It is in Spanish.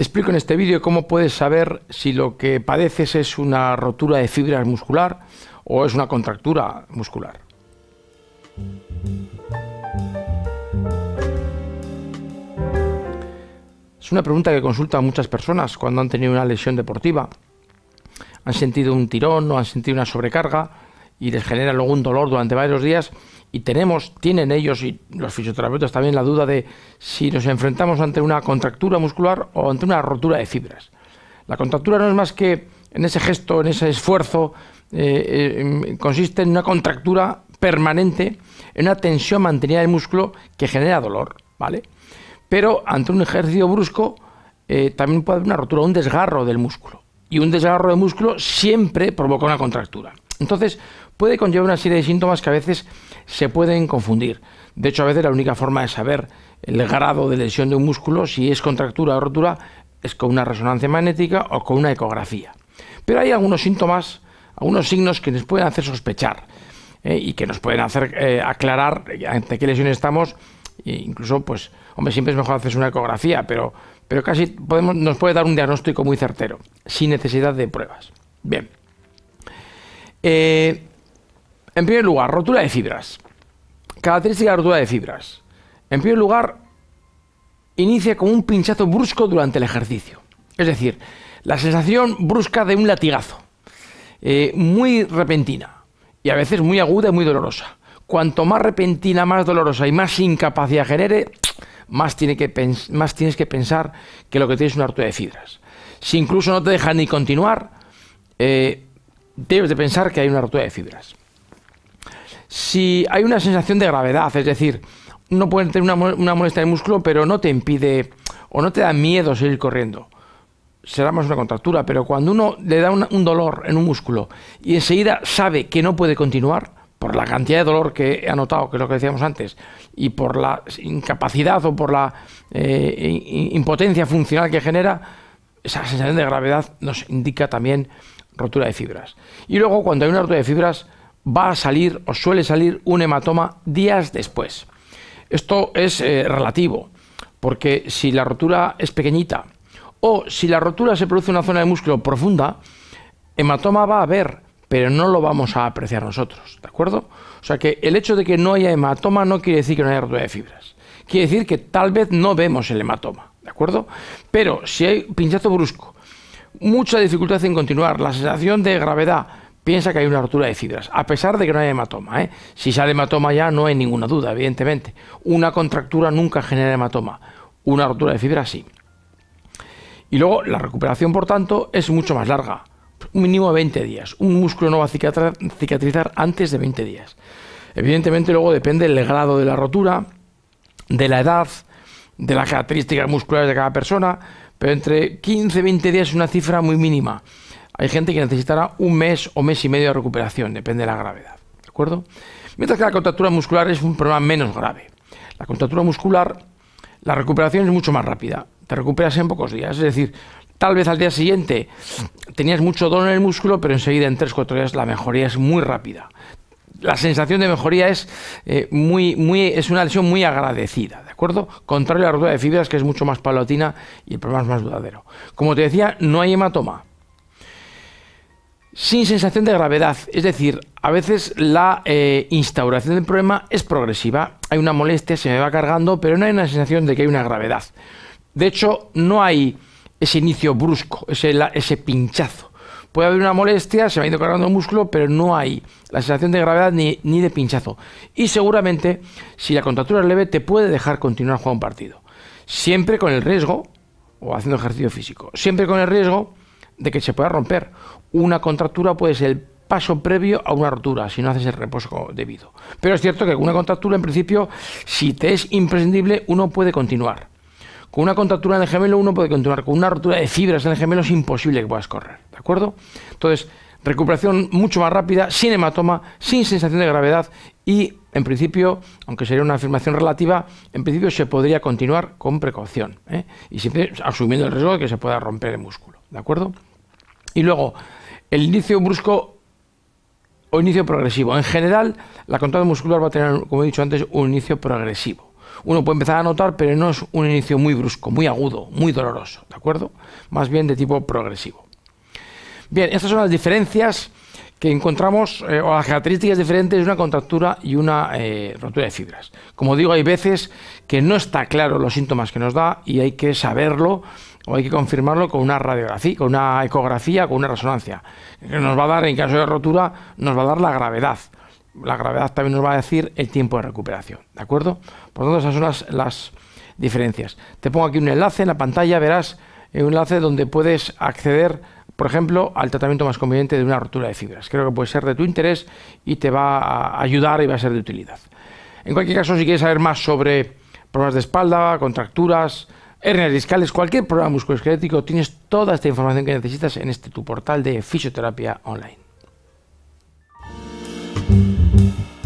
Te explico en este vídeo cómo puedes saber si lo que padeces es una rotura de fibras muscular o es una contractura muscular. Es una pregunta que consultan muchas personas cuando han tenido una lesión deportiva. Han sentido un tirón o han sentido una sobrecarga y les genera luego un dolor durante varios días y tenemos, tienen ellos y los fisioterapeutas también la duda de si nos enfrentamos ante una contractura muscular o ante una rotura de fibras. La contractura no es más que en ese gesto, en ese esfuerzo, eh, eh, consiste en una contractura permanente, en una tensión mantenida del músculo que genera dolor, ¿vale? Pero ante un ejercicio brusco eh, también puede haber una rotura, un desgarro del músculo. Y un desgarro de músculo siempre provoca una contractura. Entonces, puede conllevar una serie de síntomas que a veces se pueden confundir. De hecho, a veces la única forma de saber el grado de lesión de un músculo, si es contractura o rotura, es con una resonancia magnética o con una ecografía. Pero hay algunos síntomas, algunos signos que nos pueden hacer sospechar eh, y que nos pueden hacer eh, aclarar ante qué lesión estamos. E incluso, pues, hombre, siempre es mejor hacerse una ecografía, pero, pero casi podemos, nos puede dar un diagnóstico muy certero, sin necesidad de pruebas. Bien. Eh, en primer lugar, rotura de fibras. Característica de rotura de fibras. En primer lugar, inicia con un pinchazo brusco durante el ejercicio. Es decir, la sensación brusca de un latigazo. Eh, muy repentina. Y a veces muy aguda y muy dolorosa. Cuanto más repentina, más dolorosa y más incapacidad genere, más, más tienes que pensar que lo que tienes es una rotura de fibras. Si incluso no te deja ni continuar, eh, debes de pensar que hay una rotura de fibras. Si hay una sensación de gravedad, es decir, no puede tener una, una molestia de músculo, pero no te impide o no te da miedo seguir corriendo. Será más una contractura, pero cuando uno le da un dolor en un músculo y enseguida sabe que no puede continuar, por la cantidad de dolor que he anotado, que es lo que decíamos antes, y por la incapacidad o por la eh, impotencia funcional que genera, esa sensación de gravedad nos indica también rotura de fibras. Y luego cuando hay una rotura de fibras va a salir o suele salir un hematoma días después. Esto es eh, relativo, porque si la rotura es pequeñita o si la rotura se produce en una zona de músculo profunda, hematoma va a haber, pero no lo vamos a apreciar nosotros, ¿de acuerdo? O sea que el hecho de que no haya hematoma no quiere decir que no haya rotura de fibras. Quiere decir que tal vez no vemos el hematoma, ¿de acuerdo? Pero si hay pinchazo brusco, mucha dificultad en continuar, la sensación de gravedad, piensa que hay una rotura de fibras, a pesar de que no hay hematoma. ¿eh? Si sale hematoma ya no hay ninguna duda, evidentemente. Una contractura nunca genera hematoma, una rotura de fibra sí. Y luego la recuperación, por tanto, es mucho más larga, un mínimo de 20 días. Un músculo no va a cicatrizar antes de 20 días. Evidentemente luego depende del grado de la rotura, de la edad, de las características musculares de cada persona, pero entre 15 y 20 días es una cifra muy mínima. Hay gente que necesitará un mes o mes y medio de recuperación, depende de la gravedad. ¿De acuerdo? Mientras que la contractura muscular es un problema menos grave. La contractura muscular, la recuperación es mucho más rápida. Te recuperas en pocos días. Es decir, tal vez al día siguiente tenías mucho dolor en el músculo, pero enseguida en 3-4 días la mejoría es muy rápida. La sensación de mejoría es, eh, muy, muy, es una lesión muy agradecida acuerdo? a la rotura de fibras, que es mucho más palatina y el problema es más verdadero. Como te decía, no hay hematoma. Sin sensación de gravedad, es decir, a veces la eh, instauración del problema es progresiva. Hay una molestia, se me va cargando, pero no hay una sensación de que hay una gravedad. De hecho, no hay ese inicio brusco, ese pinchazo. Puede haber una molestia, se me ha ido cargando el músculo, pero no hay la sensación de gravedad ni, de pinchazo. Y seguramente, si la contractura es leve, te puede dejar continuar jugando un partido. Siempre con el riesgo, o haciendo ejercicio físico, siempre con el riesgo de que se pueda romper. Una contractura puede ser el paso previo a una rotura, si no haces el reposo debido. Pero es cierto que una contractura, en principio, si te es imprescindible, uno puede continuar. Con una contractura en el gemelo uno puede continuar, con una rotura de fibras en el gemelo es imposible que puedas correr, ¿de acuerdo? Entonces, recuperación mucho más rápida, sin hematoma, sin sensación de gravedad y, en principio, aunque sería una afirmación relativa, en principio se podría continuar con precaución ¿eh? y siempre asumiendo el riesgo de que se pueda romper el músculo, ¿de acuerdo? Y luego, el inicio brusco o inicio progresivo. En general, la contractura muscular va a tener, como he dicho antes, un inicio progresivo uno puede empezar a notar, pero no es un inicio muy brusco, muy agudo, muy doloroso, ¿de acuerdo? Más bien de tipo progresivo. Bien, estas son las diferencias que encontramos, eh, o las características diferentes de una contractura y una eh, rotura de fibras. Como digo, hay veces que no está claro los síntomas que nos da y hay que saberlo o hay que confirmarlo con una radiografía, con una ecografía, con una resonancia. Nos va a dar, en caso de rotura, nos va a dar la gravedad la gravedad también nos va a decir el tiempo de recuperación, ¿de acuerdo? Por lo tanto, esas son las, diferencias. Te pongo aquí un enlace en la pantalla, verás eh, un enlace donde puedes acceder, por ejemplo, al tratamiento más conveniente de una rotura de fibras. Creo que puede ser de tu interés y te va a ayudar y va a ser de utilidad. En cualquier caso, si quieres saber más sobre problemas de espalda, contracturas, hernias discales, cualquier problema musculoesquelético, tienes toda esta información que necesitas en este tu portal de fisioterapia online. thank you